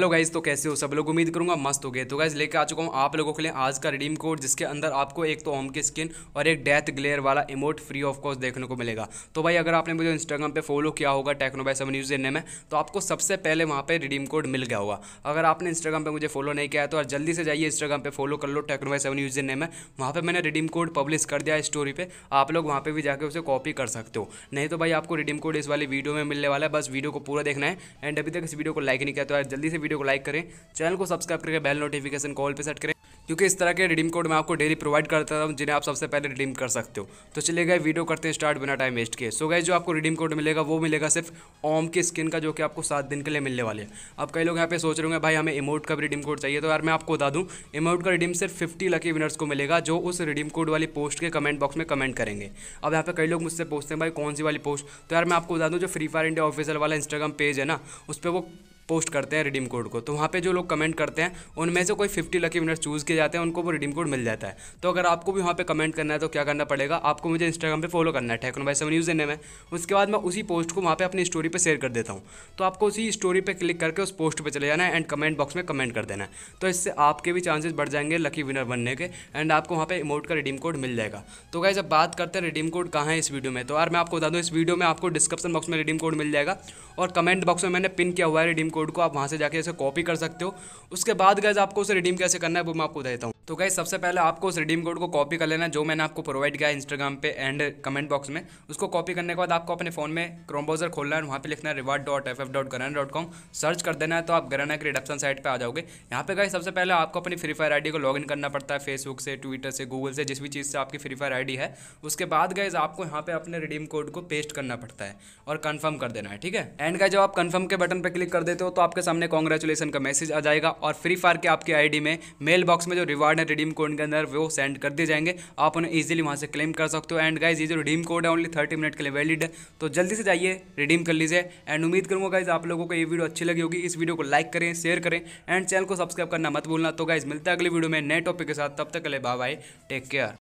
hello guys तो कैसे हो सब लोग उम्मीद करूंगा मस्त हो गए तो गाइज लेके आ चुका हूँ आप लोगों के लिए आज का रिडीम कोड जिसके अंदर आपको एक तो ओम की स्किन और एक डेथ ग्लेयर वाला इमोट फ्री ऑफ कॉस्ट देखने को मिलेगा तो भाई अगर आपने मुझे इंस्टाग्राम पे फॉलो किया होगा टेक्नो बाई सेवन यूज में तो आपको सबसे पहले वहाँ पर रिडीम कोड मिल गया होगा अगर आपने इंस्टाग्राम पर मुझे फॉलो नहीं किया है तो जल्दी से जाइए इंस्टाग्राम पर फॉलो कर लो टेक्नो बाई सेवन यूज में वहाँ पर मैंने रिडीम कोड पब्लिश कर दिया है स्टोरी पर आप लोग वहाँ पर भी जाकर उसे कॉपी कर सकते हो नहीं तो भाई आपको रिडीम कोड इस वाली वीडियो में मिलने वाला है बस वीडियो को पूरा देखना है एंड अभी तक इस वीडियो को लाइक नहीं किया तो जल्दी से वीडियो को लाइक करें चैनल को सब्सक्राइब करके बेल नोटिफिकेशन कॉल पर सेट करें क्योंकि इस तरह के रिडीम कोड मैं आपको डेली प्रोवाइड करता हूँ जिन्हें आप सबसे पहले रिडीम कर सकते हो तो चले गए वीडियो करते हैं स्टार्ट बिना टाइम वेस्ट किए सो गए जो आपको रिडीम कोड मिलेगा वो मिलेगा सिर्फ ओम की स्किन का जो कि आपको सात दिन के लिए मिलने वाले हैं अब कई लोग यहाँ पे सोच रहे होंगे भाई हमें इमोट का भी रिडीम कोड चाहिए तो यार मैं आपको बता दूँ इमोट का रिडीम सिर्फ फिफ्टी लकी विनर्स को मिलेगा जो उस रिडीम कोड वाली पोस्ट के कमेंट बॉक्स में कमेंट करेंगे अब यहाँ पे कई लोग मुझसे पूछते हैं भाई कौन सी वाली पोस्ट तो यार मैं आपको बता दूँ जो फ्री फायर इंडिया ऑफिसर वाला इंस्टाग्राम पेज है ना उस पर वो पोस्ट करते हैं रिडीम कोड को तो वहाँ पे जो लोग कमेंट करते हैं उनमें से कोई फिफ्टी लकी विनर्स चूज़ किए जाते हैं उनको वो रिडीम कोड मिल जाता है तो अगर आपको भी वहाँ पे कमेंट करना है तो क्या करना पड़ेगा आपको मुझे इंस्टाग्राम पे फॉलो करना है ठेकन भाई सेवन यूज़ नेम उसके बाद मैं उसी पोस्ट को वहाँ पर अपनी स्टोरी पर शेयर कर देता हूँ तो आपको उसी स्टोरी पर क्लिक करके उस पोस्ट पर चले जाना है एंड कमेंट बॉक्स में कमेंट कर देना है तो इससे आपके भी चांसेस बढ़ जाएंगे लकी विनर बनने के एंड आपको वहाँ पर इमोट का रिडीम कोड मिल जाएगा तो क्या जब बात करते हैं रिडीम कोड कहाँ है इस वीडियो में तो यार मैं आपको बता दूँ इस वीडियो में आपको डिस्क्रिप्शन बॉक्स में रिडीम कोड मिल जाएगा और कमेंट बॉक्स में मैंने पिन किया हुआ है रिडीम कोड कोड को आप वहाँ से जाके इसे कॉपी कर सकते हो उसके बाद गैस आपको उसे रिडीम कैसे करना है वो मैं आपको देता हूँ तो गाइज सबसे पहले आपको उस रिडीम कोड को कॉपी कर लेना जो मैंने आपको प्रोवाइड किया इंस्टाग्राम पे एंड कमेंट बॉक्स में उसको कॉपी करने के बाद आपको अपने फ़ोन में क्रोम ब्राउजर खोलना है वहाँ पे लिखना है reward dot F F dot Garena dot com search कर देना है तो आप गराना की रिडक्शन साइट पर आ जाओगे यहाँ पे गाइज सबसे पहले आपको अपनी फ्री फायर आई को लॉग करना पड़ता है फेसबुक से ट्विटर से गूगल से जिस भी चीज़ से आपकी फ्री फायर आई है उसके बाद गए आपको यहाँ पर अपने रिडीम कोड को पेस्ट करना पड़ता है और कन्फर्म कर देना है ठीक है एंड गए जब आप कन्फर्म के बटन पर क्लिक कर देते हो तो आपके सामने कॉन्ग्रेचुलेसन का मैसेज आ जाएगा और फ्री फायर के आपकी आई में मेल बॉक्स में जो रिवार्ड है रिडीम कोड के अंदर वो सेंड कर दिए जाएंगे आप उन्हें ईजिली वहाँ से क्लेम कर सकते हो एंड गाइज ये जो रिडीम कोड है ओनली थर्टी मिनट के लिए वैलिड है तो जल्दी से जाइए रिडीम कर लीजिए एंड उम्मीद करूँगा गाइज आप लोगों को ये वीडियो अच्छी लगी होगी इस वीडियो को लाइक करें शेयर करें एंड चैनल को सब्सक्राइब करना मत भूलना तो गाइज मिलता है अगली वीडियो में नए टॉपिक के साथ तब तक के लिए बाय बाय टेक केयर